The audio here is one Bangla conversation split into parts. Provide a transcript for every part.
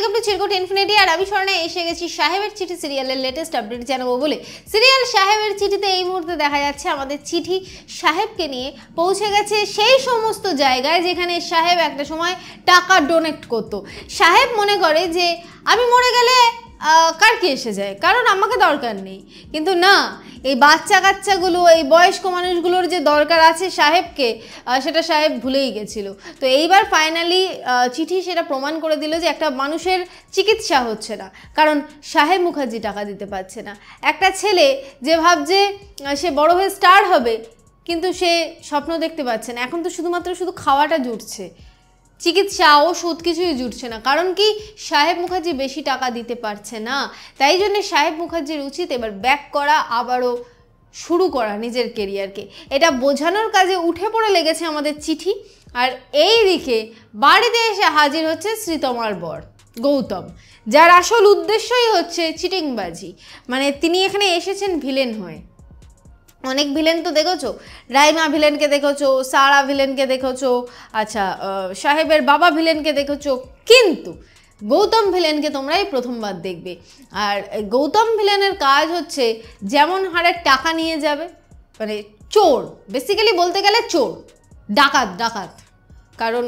ওয়েলকাম টু চিরকুট ইনফিনিটি আর আমি স্বর্ণে এসে গেছি সাহেবের চিঠি সিরিয়ালের লেটেস্ট আপডেট জানাবো বলে সিরিয়াল সাহেবের চিঠিতে এই মুহূর্তে দেখা যাচ্ছে আমাদের চিঠি সাহেবকে নিয়ে পৌঁছে গেছে সেই সমস্ত জায়গায় যেখানে সাহেব একটা সময় টাকা ডোনেট করতো সাহেব মনে করে যে আমি মরে গেলে কার কি এসে যায় কারণ আমাকে দরকার নেই কিন্তু না এই বাচ্চা কাচ্চাগুলো এই বয়স্ক মানুষগুলোর যে দরকার আছে সাহেবকে সেটা সাহেব ভুলেই গেছিল তো এইবার ফাইনালি চিঠি সেটা প্রমাণ করে দিল যে একটা মানুষের চিকিৎসা হচ্ছে না কারণ সাহেব মুখার্জি টাকা দিতে পারছে না একটা ছেলে যে ভাবছে সে বড় হয়ে স্টার হবে কিন্তু সে স্বপ্ন দেখতে পাচ্ছে না এখন তো শুধুমাত্র শুধু খাওয়াটা জুটছে চিকিৎসা ওষুধ কিছুই জুটছে না কারণ কি সাহেব মুখার্জি বেশি টাকা দিতে পারছে না তাই জন্য সাহেব মুখার্জির উচিত এবার ব্যাক করা আবারও শুরু করা নিজের কেরিয়ারকে এটা বোঝানোর কাজে উঠে পড়ে লেগেছে আমাদের চিঠি আর এই দিকে বাড়িতে এসে হাজির হচ্ছে শ্রীতমার বর গৌতম যার আসল উদ্দেশ্যই হচ্ছে চিটিংবাজি মানে তিনি এখানে এসেছেন ভিলেন হয়ে অনেক ভিলেন তো দেখেছো রাইমা ভিলেনকে দেখেছো সারা ভিলেনকে দেখেছো আচ্ছা সাহেবের বাবা ভিলেনকে দেখেছো কিন্তু গৌতম ভিলেনকে তোমরা এই প্রথমবার দেখবে আর গৌতম ভিলেনের কাজ হচ্ছে যেমন হারে টাকা নিয়ে যাবে মানে চোর বেসিক্যালি বলতে গেলে চোর ডাকাত ডাকাত কারণ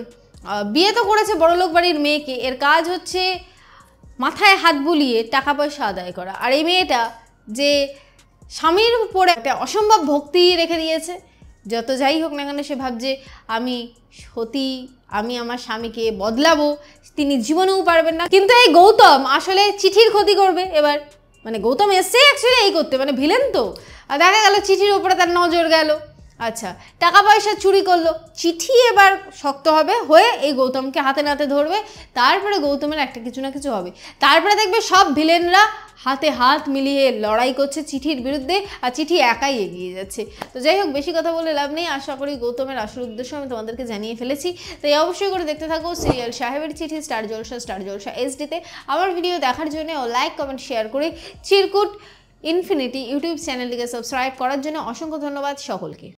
বিয়ে তো করেছে বড়লোক বাড়ির মেয়েকে এর কাজ হচ্ছে মাথায় হাত বুলিয়ে টাকা পয়সা আদায় করা আর এই মেয়েটা যে স্বামীর উপরে একটা অসম্ভব ভক্তি রেখে দিয়েছে যত যাই হোক না কেন সে ভাবছে আমি সতী আমি আমার স্বামীকে বদলাবো তিনি জীবনেও পারবেন না কিন্তু এই গৌতম আসলে চিঠির ক্ষতি করবে এবার মানে গৌতম এসছে অ্যাকচুয়ালি এই করতে মানে ভিলেন তো আর দেখা গেল চিঠির উপরে তার নজর গেল আচ্ছা টাকা পয়সা চুরি করলো চিঠি এবার শক্ত হবে হয়ে এই গৌতমকে হাতে নাতে ধরবে তারপরে গৌতমের একটা কিছু না কিছু হবে তারপরে দেখবে সব ভিলেনরা হাতে হাত মিলিয়ে লড়াই করছে চিঠির বিরুদ্ধে আর চিঠি একাই এগিয়ে যাচ্ছে তো যাই হোক বেশি কথা বলে লাভ নেই আশা করি গৌতমের আসল উদ্দেশ্য আমি তোমাদেরকে জানিয়ে ফেলেছি তাই অবশ্যই করে দেখতে থাকো সিরিয়াল সাহেবের চিঠি স্টার জলসা স্টার জলসা এসডিতে আমার ভিডিও দেখার জন্য ও লাইক কমেন্ট শেয়ার করে চিরকুট ইনফিনিটি ইউটিউব চ্যানেলটিকে সাবস্ক্রাইব করার জন্য অসংখ্য ধন্যবাদ সকলকে